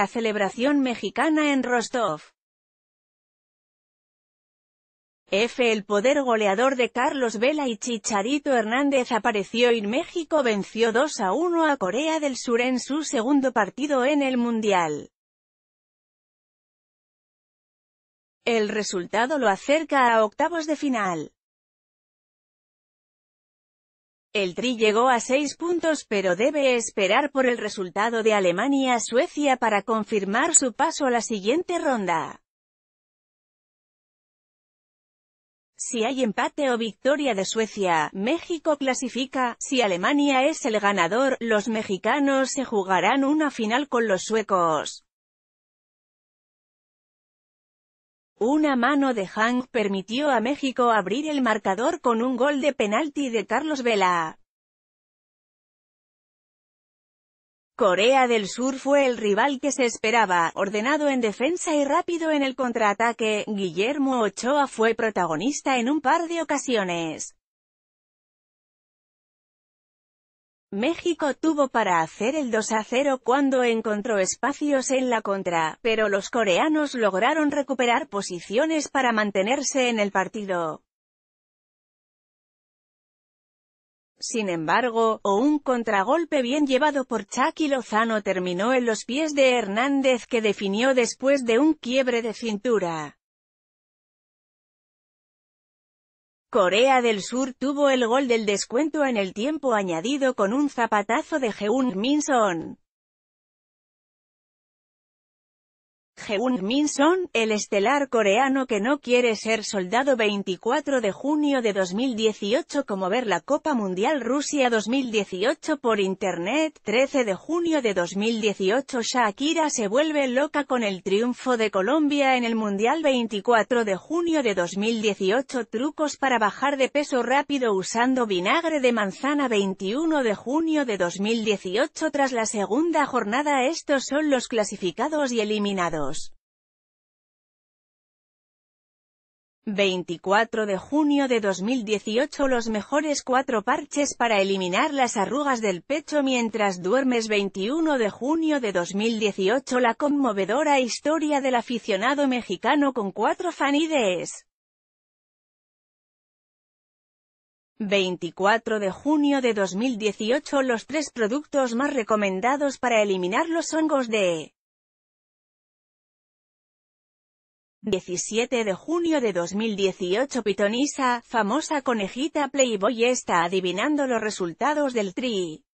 la celebración mexicana en Rostov. F. El poder goleador de Carlos Vela y Chicharito Hernández apareció y México venció 2 a 1 a Corea del Sur en su segundo partido en el Mundial. El resultado lo acerca a octavos de final. El Tri llegó a seis puntos pero debe esperar por el resultado de Alemania-Suecia para confirmar su paso a la siguiente ronda. Si hay empate o victoria de Suecia, México clasifica, si Alemania es el ganador, los mexicanos se jugarán una final con los suecos. Una mano de Hank permitió a México abrir el marcador con un gol de penalti de Carlos Vela. Corea del Sur fue el rival que se esperaba, ordenado en defensa y rápido en el contraataque, Guillermo Ochoa fue protagonista en un par de ocasiones. México tuvo para hacer el 2 0 cuando encontró espacios en la contra, pero los coreanos lograron recuperar posiciones para mantenerse en el partido. Sin embargo, o un contragolpe bien llevado por Chucky Lozano terminó en los pies de Hernández que definió después de un quiebre de cintura. Corea del Sur tuvo el gol del descuento en el tiempo añadido con un zapatazo de Heung Min Son. Jeun Min Son, el estelar coreano que no quiere ser soldado 24 de junio de 2018 como ver la Copa Mundial Rusia 2018 por internet 13 de junio de 2018 Shakira se vuelve loca con el triunfo de Colombia en el Mundial 24 de junio de 2018 trucos para bajar de peso rápido usando vinagre de manzana 21 de junio de 2018 tras la segunda jornada estos son los clasificados y eliminados 24 de junio de 2018 Los mejores cuatro parches para eliminar las arrugas del pecho mientras duermes 21 de junio de 2018 La conmovedora historia del aficionado mexicano con cuatro fanides 24 de junio de 2018 Los tres productos más recomendados para eliminar los hongos de 17 de junio de 2018 Pitonisa, famosa conejita Playboy está adivinando los resultados del tri.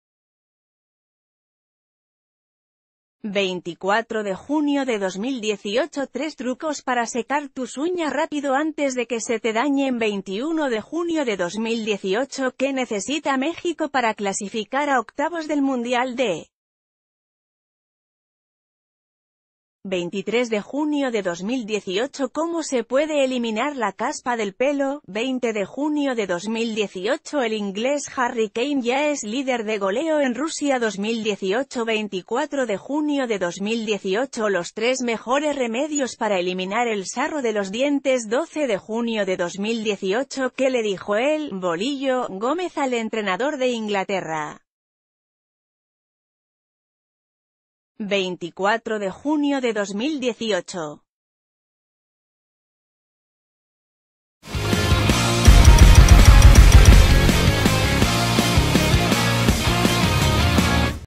24 de junio de 2018 Tres trucos para secar tus uñas rápido antes de que se te dañen 21 de junio de 2018 ¿Qué necesita México para clasificar a octavos del Mundial de 23 de junio de 2018 ¿Cómo se puede eliminar la caspa del pelo? 20 de junio de 2018 El inglés Harry Kane ya es líder de goleo en Rusia 2018 24 de junio de 2018 Los tres mejores remedios para eliminar el sarro de los dientes 12 de junio de 2018 ¿Qué le dijo él? Bolillo, Gómez al entrenador de Inglaterra 24 de junio de 2018.